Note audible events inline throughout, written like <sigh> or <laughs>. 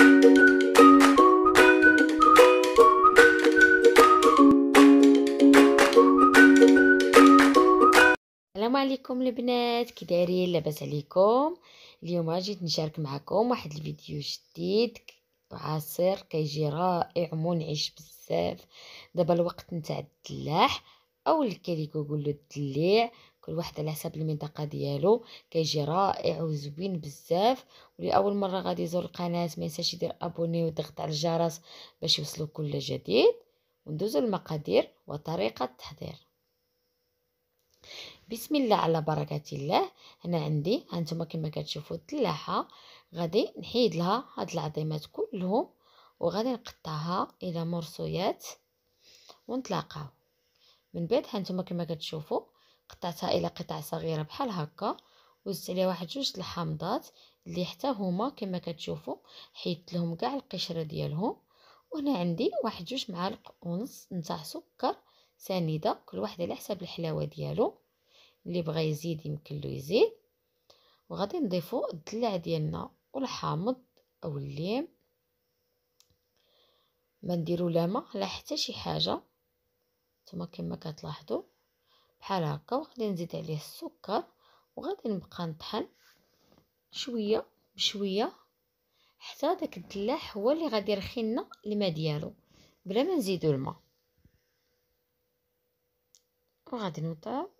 السلام عليكم البنات كي دايرين لاباس عليكم اليوم جيت نشارك معكم واحد الفيديو جديد عصير كيجي رائع منعش بزاف دابا الوقت نتاع الدلاح او كيقول له الدليع كل واحد على حسب المنطقه ديالو كيجي رائع وزوين بزاف ولاول مره غادي يزور القناه ما ينساش يدير ابوني ويضغط على الجرس باش يوصلو كل جديد وندوزو المقادير وطريقه التحضير بسم الله على بركه الله هنا عندي هانتوما كما كتشوفوا الدلاحه غادي نحيد لها هاد العظيمات كلهم وغادي نقطعها الى مرصويات ونتلاقاو من بعد هانتوما كما كتشوفوا قطعتها الى قطع صغيره بحال هكا وزدت عليها واحد جوج الحامضات اللي حتى هما كما كتشوفوا حيدت لهم كاع القشره ديالهم وهنا عندي واحد جوج معالق ونص نتاع سكر سنيده كل واحد على حسب الحلاوه ديالو اللي بغى يزيد يمكن له يزيد وغادي نضيفوا الدلع ديالنا والحامض او الليم ما نديروا لا ما لا حتى شي حاجه نتوما كما كتلاحظوا بحال هكا وغادي نزيد عليه السكر وغادي نبقى نطحن شويه بشويه حتى داك الدلاح هو اللي غادي يرخي لنا الماء ديالو بلا ما نزيدوا الماء وغادي نوضعو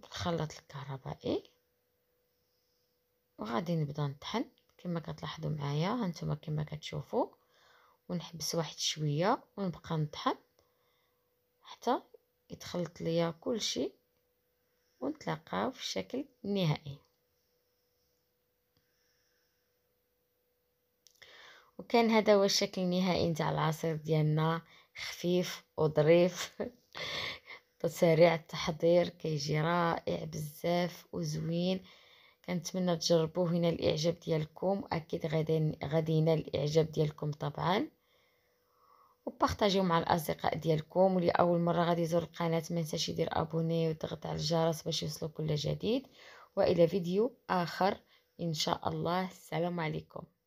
في الخلاط الكهربائي وغادي نبدا نطحن كما كتلاحظوا معايا هانتوما كما كتشوفوا ونحبس واحد شويه ونبقى نطحن حتى يتخلط ليا كلشي ونتلاقاو في الشكل النهائي وكان هذا هو الشكل النهائي نتاع العصير ديالنا خفيف وظريف <laughs> سريع التحضير كيجي رائع بزاف وزوين كنتمنى تجربوه هنا الاعجاب ديالكم اكيد غادي غادي ينال الاعجاب ديالكم طبعا وبارطاجيو مع الاصدقاء ديالكم واللي اول مره غادي يزور القناه ما ينساش يدير ابوني ويضغط على الجرس باش يوصلو كل جديد والى فيديو اخر ان شاء الله السلام عليكم